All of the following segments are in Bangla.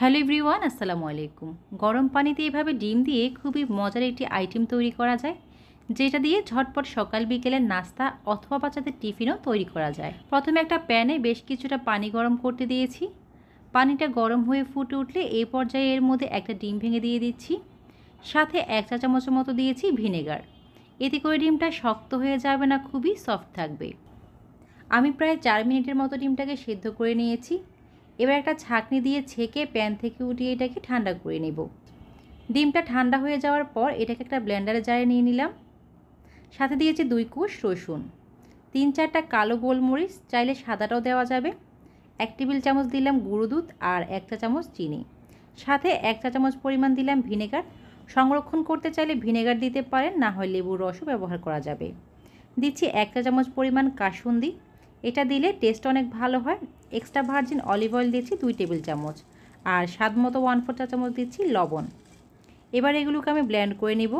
হ্যালো এভরিওয়ান আসসালামু আলাইকুম গরম পানিতে এভাবে ডিম দিয়ে খুবই মজার একটি আইটেম তৈরি করা যায় যেটা দিয়ে ঝটপট সকাল বিকেলের নাস্তা অথবা বাচ্চাদের টিফিনও তৈরি করা যায় প্রথমে একটা প্যানে বেশ কিছুটা পানি গরম করতে দিয়েছি পানিটা গরম হয়ে ফুটে উঠলে এই পর্যায়ে এর মধ্যে একটা ডিম ভেঙে দিয়ে দিচ্ছি সাথে এক চা চামচের মতো দিয়েছি ভিনেগার এতে করে ডিমটা শক্ত হয়ে যাবে না খুবই সফট থাকবে আমি প্রায় চার মিনিটের মতো ডিমটাকে সেদ্ধ করে নিয়েছি এবার একটা ছাঁকনি দিয়ে ছেঁকে প্যান থেকে উঠিয়ে এটাকে ঠান্ডা করে নেব ডিমটা ঠান্ডা হয়ে যাওয়ার পর এটাকে একটা ব্লেন্ডারে জারে নিয়ে নিলাম সাথে দিয়েছি দুই কুশ রসুন তিন চারটা কালো গোলমরিচ চাইলে সাদাটাও দেওয়া যাবে এক টেবিল চামচ দিলাম গুঁড়ো দুধ আর এক চা চামচ চিনি সাথে এক চা চামচ পরিমাণ দিলাম ভিনেগার সংরক্ষণ করতে চাইলে ভিনেগার দিতে পারেন না হয় লেবুর রসও ব্যবহার করা যাবে দিচ্ছি এক চা চামচ পরিমাণ কাসুন্দি এটা দিলে টেস্ট অনেক ভালো হয় এক্সট্রা ভার্জিন অলিভ অয়েল দিচ্ছি দুই টেবিল চামচ আর স্বাদ মতো ওয়ান ফোর চা চামচ দিচ্ছি লবণ এবার এগুলোকে আমি ব্ল্যান্ড করে নিব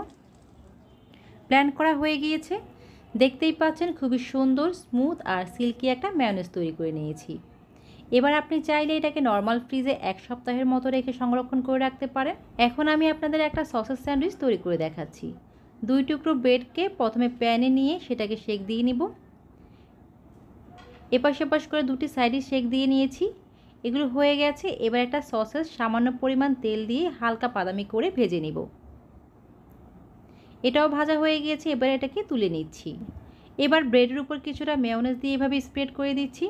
ব্ল্যান্ড করা হয়ে গিয়েছে দেখতেই পাচ্ছেন খুবই সুন্দর স্মুথ আর সিল্কি একটা ম্যানেজ তৈরি করে নিয়েছি এবার আপনি চাইলে এটাকে নর্মাল ফ্রিজে এক সপ্তাহের মতো রেখে সংরক্ষণ করে রাখতে পারেন এখন আমি আপনাদের একটা সসের স্যান্ডউইচ তৈরি করে দেখাচ্ছি দুই টুকরো ব্রেডকে প্রথমে প্যানে নিয়ে সেটাকে শেক দিয়ে নিব এপাশ এপাশ করে দুটি সাইডে শেক দিয়ে নিয়েছি এগুলো হয়ে গেছে এবার একটা সসের সামান্য পরিমাণ তেল দিয়ে হালকা বাদামি করে ভেজে নেব এটাও ভাজা হয়ে গিয়েছে এবার এটাকে তুলে নিচ্ছি এবার ব্রেডের উপর কিছুটা মেয়নেস দিয়ে এভাবে স্প্রেড করে দিচ্ছি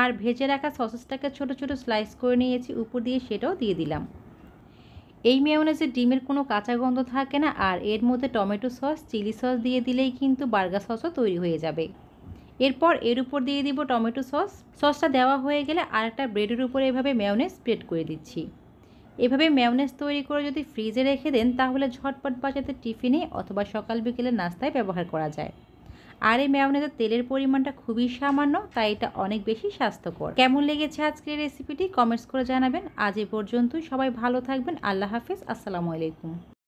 আর ভেজে রাখা সসেসটাকে ছোট ছোট স্লাইস করে নিয়েছি উপর দিয়ে সেটাও দিয়ে দিলাম এই মেয়নেসে ডিমের কোনো কাঁচা গন্ধ থাকে না আর এর মধ্যে টমেটো সস চিলি সস দিয়ে দিলেই কিন্তু বার্গার সসও তৈরি হয়ে যাবে এরপর এর উপর দিয়ে দিব টমেটো সস সসটা দেওয়া হয়ে গেলে আর একটা ব্রেডের উপরে এভাবে ম্যাওনেস স্প্রেড করে দিচ্ছি এভাবে ম্যাওনেস তৈরি করে যদি ফ্রিজে রেখে দেন তাহলে ঝটপট বাজাতে টিফিনে অথবা সকাল বিকেলে নাস্তায় ব্যবহার করা যায় আর এই ম্যাওনেজের তেলের পরিমাণটা খুবই সামান্য তাই এটা অনেক বেশি স্বাস্থ্যকর কেমন লেগেছে আজকের রেসিপিটি কমেন্টস করে জানাবেন আজ এ পর্যন্তই সবাই ভালো থাকবেন আল্লাহ হাফিজ আসসালামু আলাইকুম